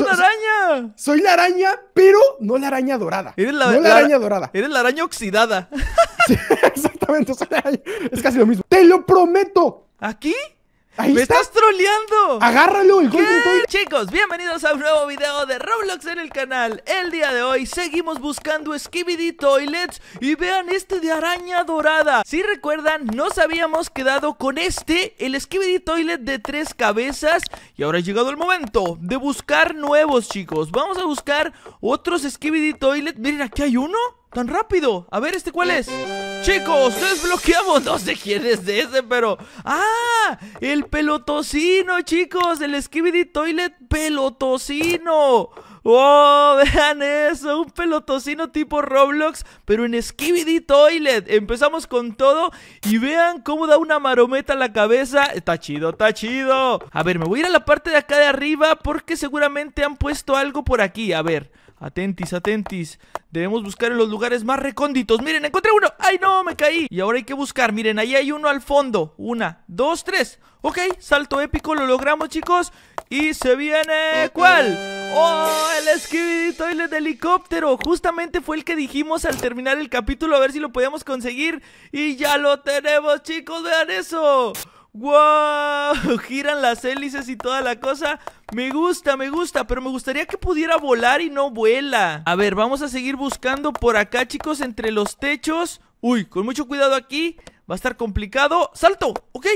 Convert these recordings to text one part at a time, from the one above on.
una araña! Soy la araña, pero no la araña dorada. Eres la, no la, la araña dorada. Eres la araña oxidada. Sí, exactamente, soy la araña. Es casi lo mismo. ¡Te lo prometo! ¿Aquí? ¡Me estás troleando! ¡Agárralo! El Chicos, bienvenidos a un nuevo video de Roblox en el canal. El día de hoy seguimos buscando Skibidi Toilets y vean este de araña dorada. Si recuerdan, nos habíamos quedado con este, el Skibidi Toilet de tres cabezas. Y ahora ha llegado el momento de buscar nuevos, chicos. Vamos a buscar otros Skibidi Toilets Miren, aquí hay uno. ¡Tan rápido! A ver, ¿este cuál es? Chicos, desbloqueamos, no sé quién es ese, pero... ¡Ah! El pelotocino, chicos, el Skibidi Toilet pelotocino. ¡Oh, Vean eso, un pelotocino tipo Roblox, pero en Skibidi Toilet. Empezamos con todo y vean cómo da una marometa a la cabeza. Está chido, está chido. A ver, me voy a ir a la parte de acá de arriba porque seguramente han puesto algo por aquí. A ver, Atentis, atentis. Debemos buscar en los lugares más recónditos. Miren, encontré uno. ¡Ay, no! Me caí. Y ahora hay que buscar. Miren, ahí hay uno al fondo. Una, dos, tres. Ok, salto épico. Lo logramos, chicos. Y se viene... ¿Cuál? ¡Oh! El y Toilet de helicóptero. Justamente fue el que dijimos al terminar el capítulo. A ver si lo podíamos conseguir. Y ya lo tenemos, chicos. Vean eso. ¡Wow! Giran las hélices y toda la cosa. Me gusta, me gusta, pero me gustaría que pudiera volar y no vuela. A ver, vamos a seguir buscando por acá, chicos, entre los techos. Uy, con mucho cuidado aquí. Va a estar complicado. ¡Salto! Ok,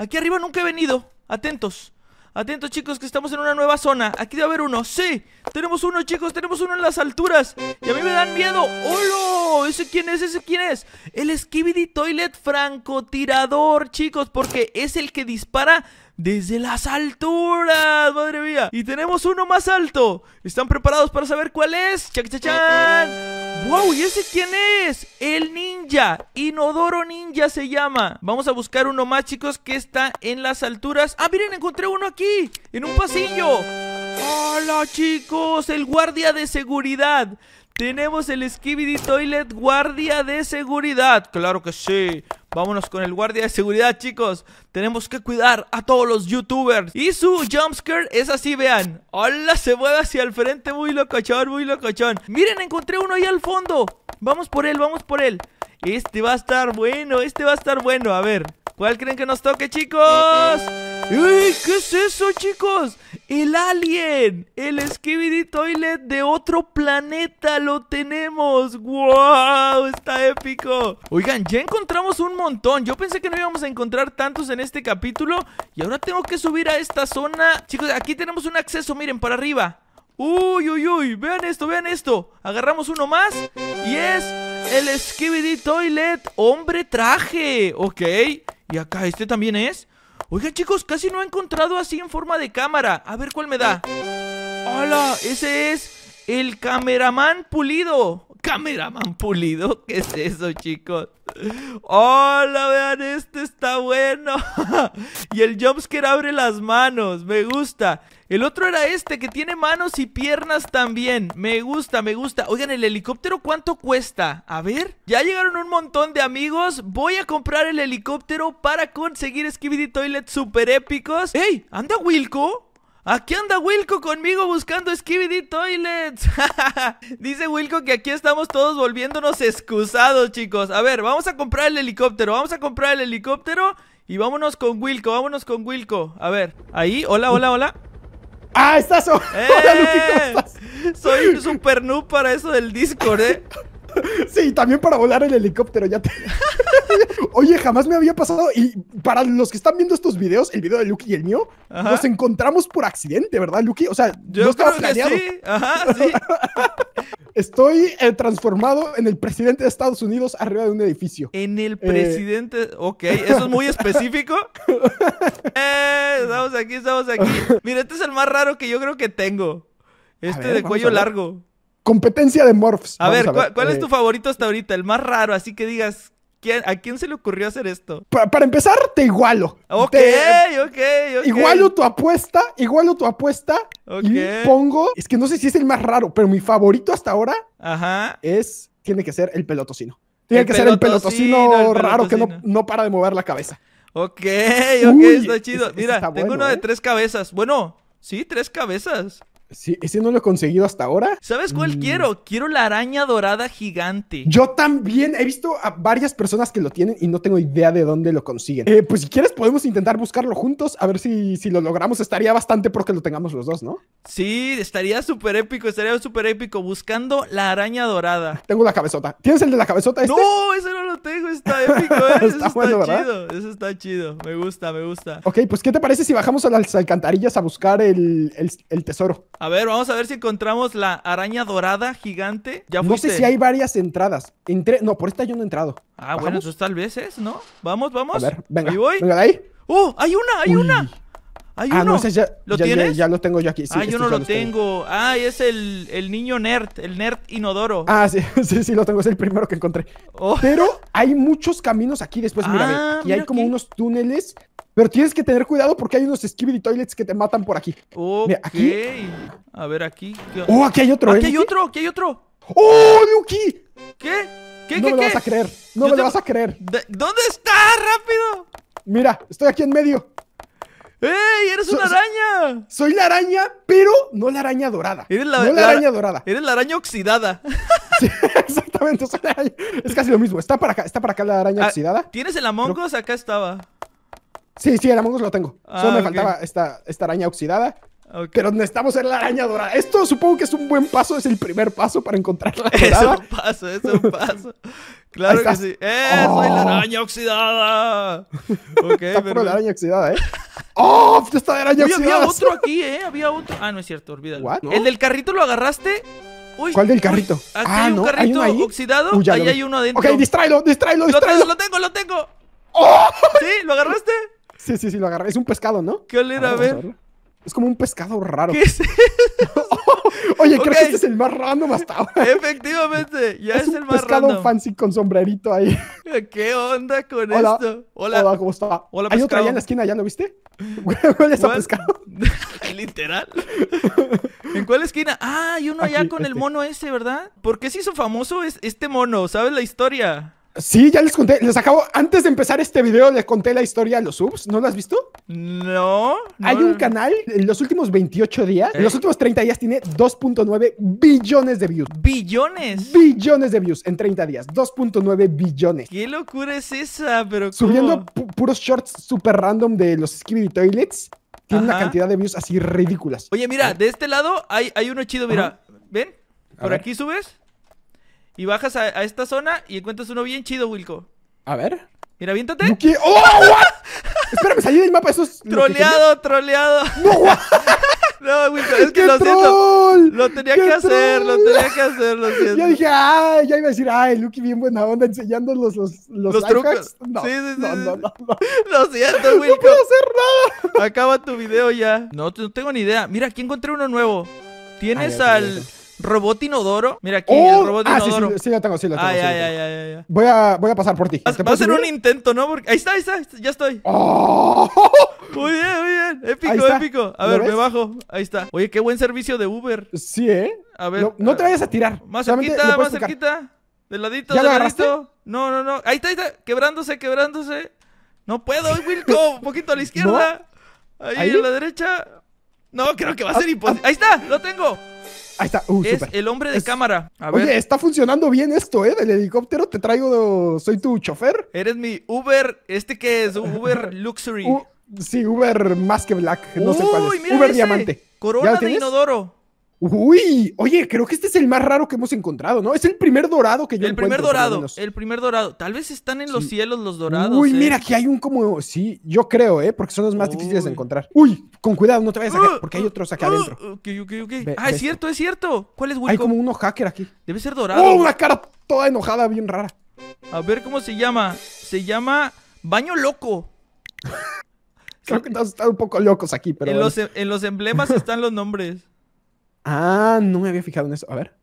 aquí arriba nunca he venido. Atentos. Atentos, chicos, que estamos en una nueva zona. Aquí debe haber uno. ¡Sí! Tenemos uno, chicos. Tenemos uno en las alturas. Y a mí me dan miedo. ¡Holo! ¿Ese quién es? ¿Ese quién es? El Skibidi Toilet francotirador, chicos. Porque es el que dispara desde las alturas, madre mía. Y tenemos uno más alto. ¿Están preparados para saber cuál es? chan ¡Wow! ¿Y ese quién es? El ninja. Inodoro ninja se llama. Vamos a buscar uno más, chicos, que está en las alturas. ¡Ah, miren! Encontré uno aquí, en un pasillo. ¡Hola, chicos! El guardia de seguridad. Tenemos el Skibidi Toilet Guardia de Seguridad. Claro que sí. Vámonos con el guardia de seguridad, chicos. Tenemos que cuidar a todos los youtubers. Y su jumpscare es así, vean. Hola, se mueve hacia el frente. Muy locochón, muy locochón. Miren, encontré uno ahí al fondo. Vamos por él, vamos por él. Este va a estar bueno, este va a estar bueno. A ver, ¿Cuál creen que nos toque, chicos? ¡Uy, ¿Qué es eso, chicos? El alien, el Skibidi Toilet de otro planeta, lo tenemos. ¡Wow! Está épico. Oigan, ya encontramos un montón. Yo pensé que no íbamos a encontrar tantos en este capítulo. Y ahora tengo que subir a esta zona. Chicos, aquí tenemos un acceso, miren, para arriba. Uy, uy, uy, vean esto, vean esto Agarramos uno más Y es el Skibidi Toilet Hombre traje, ok y acá, ¿este también es? Oiga chicos, casi no he encontrado así en forma de cámara. A ver cuál me da. ¡Hola! Ese es el cameraman pulido. ¿Cameraman pulido? ¿Qué es eso, chicos? Hola, vean, este está bueno. y el jumpscare abre las manos, me gusta. El otro era este, que tiene manos y piernas también. Me gusta, me gusta. Oigan, el helicóptero, ¿cuánto cuesta? A ver, ya llegaron un montón de amigos. Voy a comprar el helicóptero para conseguir Skibidi Toilet super épicos. ¡Ey! ¿Anda Wilco? Aquí anda Wilco conmigo buscando Skibidi Toilets. Dice Wilco que aquí estamos todos volviéndonos excusados, chicos. A ver, vamos a comprar el helicóptero. Vamos a comprar el helicóptero y vámonos con Wilco. Vámonos con Wilco. A ver, ahí. Hola, hola, hola. ¡Ah, estás! Hola, ¡Eh! Soy super noob para eso del Discord, ¿eh? Sí, también para volar el helicóptero, ya te... Oye, jamás me había pasado. Y para los que están viendo estos videos, el video de Lucky y el mío, nos encontramos por accidente, ¿verdad, Lucky? O sea, yo no estaba planeado. sí. Estoy eh, transformado en el presidente de Estados Unidos arriba de un edificio. En el eh, presidente. Ok, eso es muy específico. Eh, estamos aquí, estamos aquí. Mira, este es el más raro que yo creo que tengo. Este de cuello largo. Competencia de morphs. A ver, ¿cuál, es eh, tu favorito hasta ahorita? El más raro, así que digas, ¿quién, ¿a quién se le ocurrió hacer esto? para empezar, te igualo. Ok, ok, ok, Igualo tu apuesta, igualo tu apuesta. Y pongo, es que no sé si es el más raro, pero mi favorito hasta ahora Ajá. es, tiene que ser el pelotocino. Tiene que ser el pelotocino, raro que no, para de mover la cabeza. Ok, ok, está chido. Mira, tengo uno de ¿eh? tres cabezas. Bueno, sí, tres cabezas ese no lo he conseguido hasta ahora. ¿Sabes cuál mm. quiero? Quiero la araña dorada gigante. Yo también he visto a varias personas que lo tienen y no tengo idea de dónde lo consiguen. Eh, pues si quieres podemos intentar buscarlo juntos, a ver si, si lo logramos. Estaría bastante porque lo tengamos los dos, ¿no? Sí, estaría súper épico, estaría súper épico buscando la araña dorada. Tengo la cabezota. ¿Tienes el de la cabezota este? No, ese no lo tengo, está épico, eh, está, chido, eso está chido. Me gusta, me gusta. Ok, pues ¿qué te parece si bajamos a las alcantarillas a buscar el tesoro? A ver, vamos a ver si encontramos la araña dorada gigante. Ya No sé si hay varias entradas. No, por esta yo no he entrado. Ah, bueno, entonces tal vez es, ¿no? Vamos, vamos. A ver, venga. Ahí voy. Venga, ahí. ¡Oh! ¡Hay una! ¡Hay una! ah, no, ya, ¿Lo tengo yo aquí. ah, yo este no lo tengo. Ah, es el, niño nerd, el nerd inodoro. Ah, sí, sí, sí, lo tengo, es el primero que encontré. Oh. Pero hay muchos caminos aquí después, mira, ah, aquí hay como unos túneles, pero tienes que tener cuidado porque hay unos skibidi toilets que te matan por aquí. Ok. Mira, aquí. A ver, aquí. Oh, aquí hay otro, ¿eh? Aquí hay otro, aquí hay otro. ¡Oh, Yuki! ¿Qué? ¿Qué, no me lo vas a creer, no me lo vas a creer. ¿Dónde está? ¡Rápido! Mira, estoy aquí en medio. ¡Ey! ¡Eres una araña! Soy la araña, pero no la araña dorada. Eres la, no la, araña dorada. Eres la araña oxidada. Sí, exactamente. La araña. Es casi lo mismo. Está para acá, está para acá la araña ah, oxidada. ¿Tienes el Among Us? Acá estaba. Sí, sí, el Among Us lo tengo. Ah, Solo me faltaba esta, esta araña oxidada. Pero necesitamos ser la araña dorada. Esto supongo que es un buen paso, es el primer paso para encontrar la dorada. Es un paso, es un paso. Claro que sí. ¡Eh! ¡Soy la oh. araña oxidada! Está pero... la araña oxidada, ¿eh? ¡Oh! ¡Esta era ya Uy, había otro aquí, ¿eh? Había otro. Ah, no es cierto, olvídalo. ¿El del carrito lo agarraste? ¿Cuál del carrito? aquí ah, ah, hay un carrito oxidado. ahí hay uno adentro. Ok, distráelo, distráelo, distráelo. Lo tengo, lo tengo. Lo tengo. ¡Oh! ¿Sí? ¿Lo agarraste? Sí, sí, sí, lo agarré. Es un pescado, ¿no? ¿Qué olera? A ver. A ver. Es como un pescado raro. ¿Qué es ¡Oh! Oye, creo que este es el más random hasta ahora. Efectivamente, ya es, el más pescado un fancy con sombrerito ahí. ¿Qué onda con esto? Hola. Hola, ¿cómo está? Hola, Hay pescado. allá en la esquina, ¿ya lo viste? ¿Huele a pescado? Literal. ¿En cuál esquina? Ah, hay uno allá con el este. mono ese, ¿verdad? ¿Por qué se hizo famoso este mono? ¿Sabes la historia? Sí, ya les conté, les acabo, antes de empezar este video les conté la historia de los subs, ¿no lo has visto? No. Hay un canal, en los últimos 28 días, en ¿Eh? los últimos 30 días tiene 2.9 billones de views. ¿Billones? Billones de views en 30 días, 2.9 billones. ¿Qué locura es esa? Pero Subiendo puros shorts super random de los Skibidi Toilets, tiene una cantidad de views así ridículas. Oye, mira, de este lado hay, hay uno chido, mira, ¿ven? Por aquí subes. Y bajas a, esta zona y encuentras uno bien chido, Wilco. A ver. Mira, aviéntate. ¿Qué? ¡Oh, what! Espérame, salí del mapa, eso es. Troleado, troleado. ¡No, No, Wilco, es que lo siento. Lo tenía que hacer, lo tenía que hacer, lo siento. Yo dije, ay, ya iba a decir, ay, Lucky, bien buena onda enseñando los, los, los, trucos. No, sí, sí, no, sí, Lo siento, Wilco. No puedo hacer nada. Acaba tu video ya. No, no tengo ni idea. Mira, aquí encontré uno nuevo. Tienes al robot inodoro. Mira aquí, el oh, robot ah, inodoro. Sí, sí, sí, tengo, sí, lo tengo. Ay, ay, ay, ay, Voy a, voy a pasar por ti. Va a ser un intento, ¿no? Ahí está, ahí está, ya estoy. ¡Oh! Muy bien, muy bien. Épico, épico. A ver, me bajo. Ahí está. Oye, qué buen servicio de Uber. Sí, ¿eh? A ver. No, te vayas a tirar. Más cerquita, más cerquita. Del ladito, del ladito. No, no, no. Ahí está, ahí está. Quebrándose, quebrándose. No puedo, Wilco. Un poquito a la izquierda. Ahí, ¿Ahí, a la derecha. No, creo que va a ser ah, imposible. Ah. Ahí está, lo tengo. Ahí está. Uh, es el hombre de cámara. Oye, está funcionando bien esto, ¿eh? Del helicóptero te traigo. Soy tu chofer. Eres mi Uber. ¿Este que es? Uber Luxury. sí, Uber más que Black. No sé cuál es. Uber Diamante. Corona de inodoro. Uy, oye, creo que este es el más raro que hemos encontrado, ¿no? Es el primer dorado que yo El primer dorado, el primer dorado. Tal vez están en los cielos los dorados. Uy, ¿eh? mira, aquí hay un como. Sí, yo creo, ¿eh? Porque son los más difíciles de encontrar. Uy, con cuidado, no te vayas a caer, porque hay ah, otros acá ah, adentro. Ok, ok, ah, es cierto, es cierto. ¿Cuál es Wilco? Hay como uno hacker aquí. Debe ser dorado. ¡Oh, una cara toda enojada, bien rara! A ver cómo se llama. Se llama Baño Loco. creo que están un poco locos aquí, pero. En, los, em, en los emblemas están los nombres. Ah, no me había fijado en eso. A ver.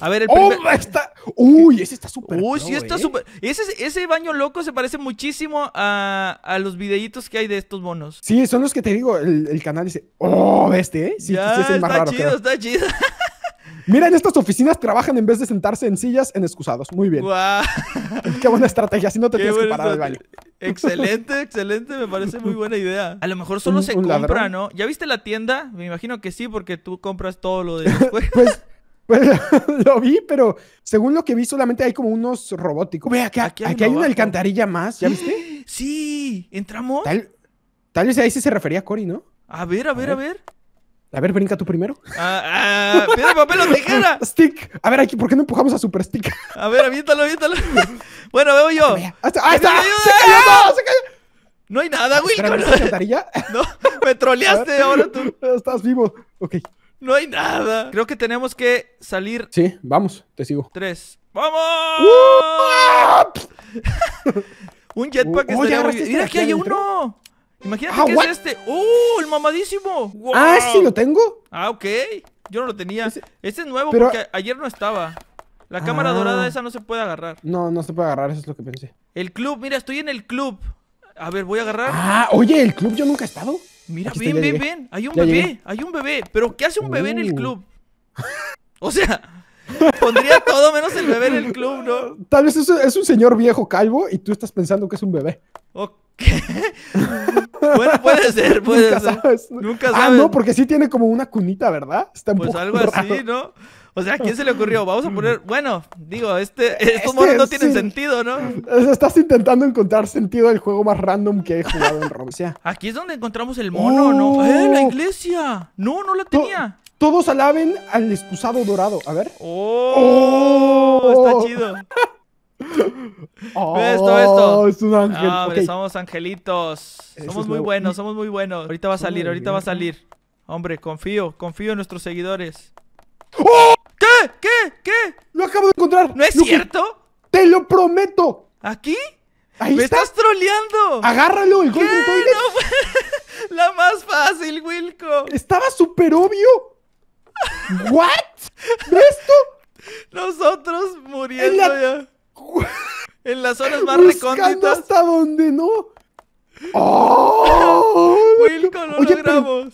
A ver, el ¡Oh, primer... está... ¡Uy, ese está súper! ¡Uy, sí está eh. súper! Ese, ese baño loco se parece muchísimo a, a los videitos que hay de estos monos. Sí, son los que te digo. El, canal dice, ¡Oh, este, eh! Sí, es el más está raro, chido, está chido. Mira, en estas oficinas trabajan en vez de sentarse en sillas en excusados. Muy bien. Qué buena estrategia, así no te tienes que parar del baño. Excelente, excelente, me parece muy buena idea. A lo mejor solo se compra, ¿no? ¿Ya viste la tienda? Me imagino que sí, porque tú compras todo lo de pues, pues lo vi, pero según lo que vi, solamente hay como unos robóticos. Ve, acá, aquí hay, una alcantarilla más, ¿ya viste? Sí, entramos. Tal, tal vez ahí se refería a Cory, ¿no? a, ver, a ver. A ver. A ver, brinca tú primero. Ah, ah, papel o tijera. Stick. A ver, aquí, ¿por qué no empujamos a Super Stick? A ver, aviéntalo, aviéntalo. Bueno, veo yo. ¡Ahí está! ¡Se cayó! ¡No! ¡Se cayó! No hay nada, güey. ¿No No, me troleaste ahora tú. Estás vivo. Ok. No hay nada. Creo que tenemos que salir. Sí, vamos, te sigo. Tres. ¡Vamos! Uh, ¡ah! Un jetpack uh, está. muy ¡Mira, este aquí hay uno! Imagínate ah, que es este. ¡Oh! ¡El mamadísimo! Ah, sí, lo tengo. Ah, ok. Yo no lo tenía. Este es nuevo porque ayer no estaba. La cámara ah. dorada esa no se puede agarrar. No, no se puede agarrar, eso es lo que pensé. El club, mira, estoy en el club. A ver, voy a agarrar. Ah, oye, el club yo nunca he estado. Mira, bien, ven, bien ven, Hay un bebé, hay un bebé. Pero ¿qué hace un bebé en el oh. club? o sea, Pondría todo menos el bebé en el club, ¿no? Tal vez es un señor viejo calvo y tú estás pensando que es un bebé. Ok. bueno, puede ser, puede ser. Nunca ah, sabes. Ah, no, porque sí tiene como una cunita, ¿verdad? Está un pues algo así, ¿no? O sea, quién se le ocurrió? Vamos a poner. Bueno, digo, este, estos no tiene sentido, ¿no? Estás intentando encontrar sentido al juego más random que he jugado en Roblox. Aquí es donde encontramos el mono, ¿no? ¡Eh, la iglesia! No, no la tenía. Todos alaben al excusado dorado. A ver. ¡Oh! Está oh. chido. oh, esto, esto. Es un ángel. Ah, somos angelitos. somos muy buenos, somos muy buenos. Ahorita va a salir, ahorita va a salir. Hombre, confío, confío en nuestros seguidores. ¡Oh! ¿Qué? ¿Qué? ¿Qué? Lo acabo de encontrar. ¿No es cierto? ¡Te lo prometo! ¿Aquí? Ahí ¡Me estás troleando! ¡Agárralo, el Golden Toilet! la más fácil, Wilco. Estaba súper obvio. ¿What? ¿Esto? Nosotros muriendo ya. En las zonas más recónditas. hasta dónde no. ¡Oh! Wilco, no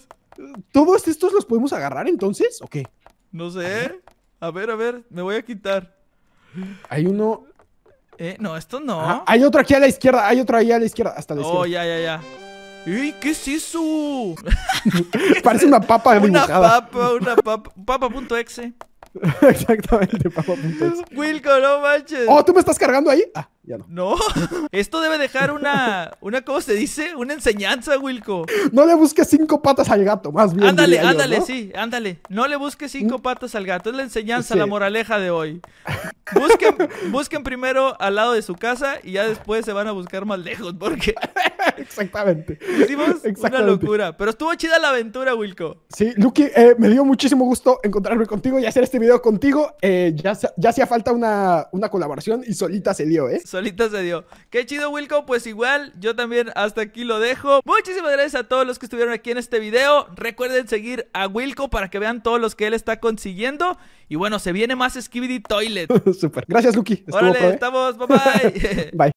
¿Todos estos los podemos agarrar entonces o qué? No sé. ¿eh? A ver, a ver, me voy a quitar. Hay uno. Eh, no, esto no. hay otro aquí a la izquierda, hay otro ahí a la izquierda, hasta la oh, izquierda. Oh, ya, ya, ya. ¡Ey, ¿Eh? qué es eso! Parece una papa dibujada. Una papa, una papa. Papa.exe. Exactamente, papa.exe. Wilco, no manches. Oh, ¿tú me estás cargando ahí? Ah no. esto debe dejar una, una ¿cómo se dice? Una enseñanza, Wilco. No le busques cinco patas al gato, más bien. Ándale, ándale, sí, ándale. No le busques cinco mm. patas al gato, es la enseñanza, la moraleja de hoy. Busquen, busquen primero al lado de su casa y ya después se van a buscar más lejos, porque... Exactamente. Hicimos una locura, pero estuvo chida la aventura, Wilco. Sí, Luki, eh, me dio muchísimo gusto encontrarme contigo y hacer este video contigo. Eh, ya, ya hacía falta una, colaboración y solita se dio, ¿eh? solita se dio. Qué chido, Wilco. Pues igual, yo también hasta aquí lo dejo. Muchísimas gracias a todos los que estuvieron aquí en este video. Recuerden seguir a Wilco para que vean todos los que él está consiguiendo. Y bueno, se viene más Skibidi Toilet. Super. Gracias, Lucky. Órale, estamos. Bye bye. bye.